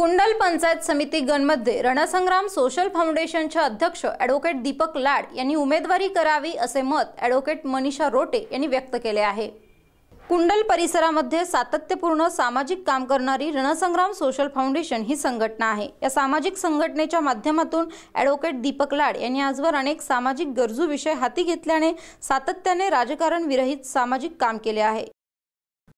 कुंडल पंचायत समिती गणमध्ये रणसंग्राम सोशल फाउंडेशनचे अध्यक्ष ॲडव्होकेट दीपक लाड यांनी उमेदवारी करावी असे मत ॲडव्होकेट मनीषा रोटे यांनी व्यक्त केले आहे कुंडल परिसरामध्ये सातत्यपूर्ण सामाजिक काम करणारी रणसंग्राम सोशल फाउंडेशन ही संघटना आहे या सामाजिक संघटनेच्या माध्यमातून ॲडव्होकेट दीपक लाड यांनी आजवर अनेक सामाजिक गरजू विषय हाती घेतल्याने सातत्याने राजकारण विरहित सामाजिक काम केले आहे